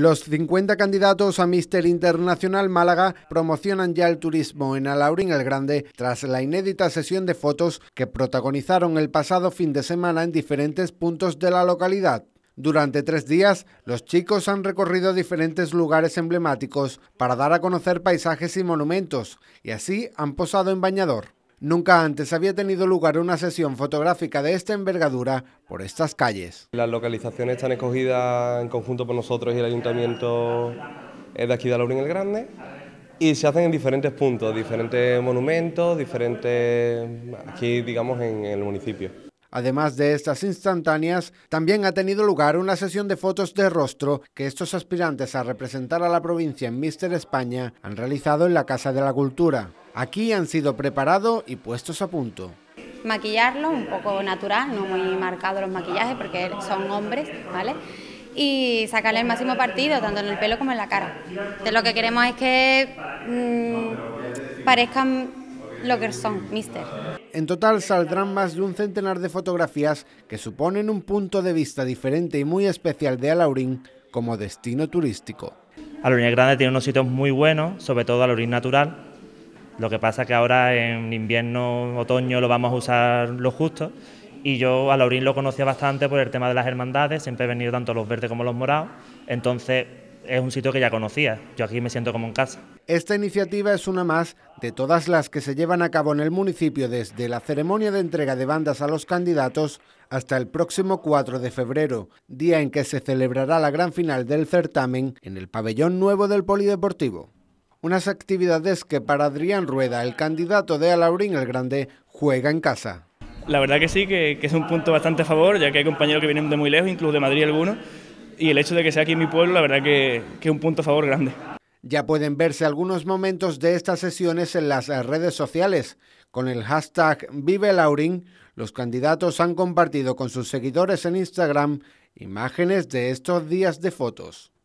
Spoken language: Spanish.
Los 50 candidatos a Mister Internacional Málaga promocionan ya el turismo en Alaurín el Grande tras la inédita sesión de fotos que protagonizaron el pasado fin de semana en diferentes puntos de la localidad. Durante tres días, los chicos han recorrido diferentes lugares emblemáticos para dar a conocer paisajes y monumentos, y así han posado en bañador. Nunca antes había tenido lugar una sesión fotográfica de esta envergadura por estas calles. Las localizaciones están escogidas en conjunto por nosotros y el ayuntamiento de aquí de Laurín el Grande y se hacen en diferentes puntos, diferentes monumentos, diferentes aquí digamos en el municipio. Además de estas instantáneas, también ha tenido lugar una sesión de fotos de rostro que estos aspirantes a representar a la provincia en Mister España han realizado en la Casa de la Cultura. Aquí han sido preparados y puestos a punto. Maquillarlo un poco natural, no muy marcado los maquillajes porque son hombres, ¿vale? y sacarle el máximo partido, tanto en el pelo como en la cara. De lo que queremos es que mm, parezcan son mister. En total saldrán más de un centenar de fotografías que suponen un punto de vista diferente y muy especial de Alaurín como destino turístico. Alaurín es Grande tiene unos sitios muy buenos, sobre todo Alaurín Natural. Lo que pasa es que ahora en invierno, otoño lo vamos a usar lo justo. Y yo a Laurín lo conocía bastante por el tema de las hermandades, siempre he venido tanto los verdes como los morados. Entonces es un sitio que ya conocía. Yo aquí me siento como en casa. Esta iniciativa es una más de todas las que se llevan a cabo en el municipio desde la ceremonia de entrega de bandas a los candidatos hasta el próximo 4 de febrero, día en que se celebrará la gran final del certamen en el pabellón nuevo del Polideportivo. Unas actividades que para Adrián Rueda, el candidato de Alaurín el Grande, juega en casa. La verdad que sí, que, es un punto bastante a favor, ya que hay compañeros que vienen de muy lejos, incluso de Madrid algunos, y el hecho de que sea aquí en mi pueblo, la verdad que, es un punto a favor grande. Ya pueden verse algunos momentos de estas sesiones en las eh, redes sociales. Con el hashtag Vive los candidatos han compartido con sus seguidores en Instagram imágenes de estos días de fotos.